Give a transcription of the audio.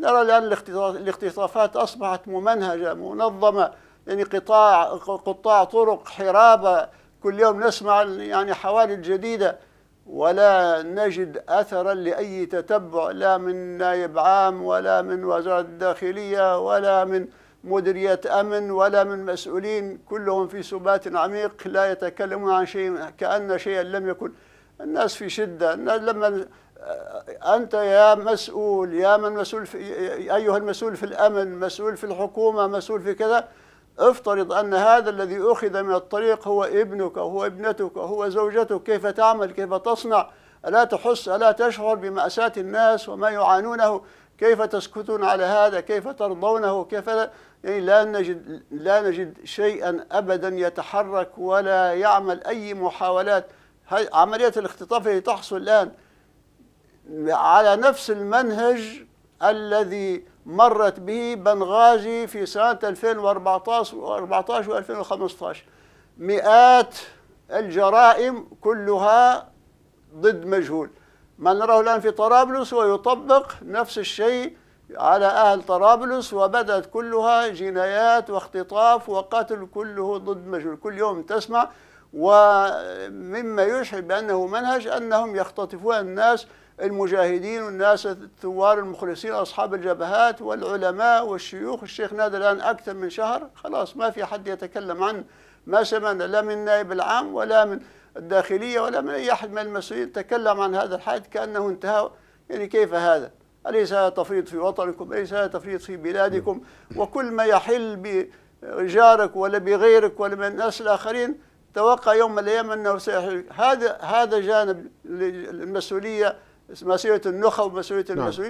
نرى الآن الاختطافات أصبحت ممنهجة منظمة يعني قطاع قطاع طرق حرابة كل يوم نسمع يعني حوادث جديدة ولا نجد أثرا لأي تتبع لا من نائب عام ولا من وزارة الداخلية ولا من مديرية أمن ولا من مسؤولين كلهم في سبات عميق لا يتكلمون عن شيء كأن شيئا لم يكن الناس في شدة الناس لما أنت يا مسؤول يا من مسؤول في أيها المسؤول في الأمن مسؤول في الحكومة مسؤول في كذا افترض أن هذا الذي أخذ من الطريق هو ابنك هو ابنتك هو زوجتك كيف تعمل كيف تصنع ألا تحس ألا تشعر بمأساة الناس وما يعانونه كيف تسكتون على هذا كيف ترضونه كيف لا يعني لا نجد لا نجد شيئا أبدا يتحرك ولا يعمل أي محاولات عملية الاختطاف تحصل الآن على نفس المنهج الذي مرت به بنغازي في سنة 2014 و و2015 مئات الجرائم كلها ضد مجهول ما نراه الآن في طرابلس ويطبق نفس الشيء على أهل طرابلس وبدأت كلها جنايات واختطاف وقتل كله ضد مجهول كل يوم تسمع ومما يشعر بأنه منهج أنهم يختطفون الناس المجاهدين والناس الثوار المخلصين أصحاب الجبهات والعلماء والشيوخ الشيخ نادر الآن أكثر من شهر خلاص ما في حد يتكلم عنه ما سمعنا لا من النائب العام ولا من الداخلية ولا من أي أحد من المسؤولين تكلم عن هذا الحادث كأنه انتهى يعني كيف هذا أليس هذا تفريط في وطنكم أليس هذا تفريط في بلادكم وكل ما يحل بجارك ولا بغيرك ولا من الناس الآخرين توقع يوم من الايام انه سيحل هذا هذا جانب المسؤوليه مسؤوليه النخب ومسؤوليه نعم. المسؤولين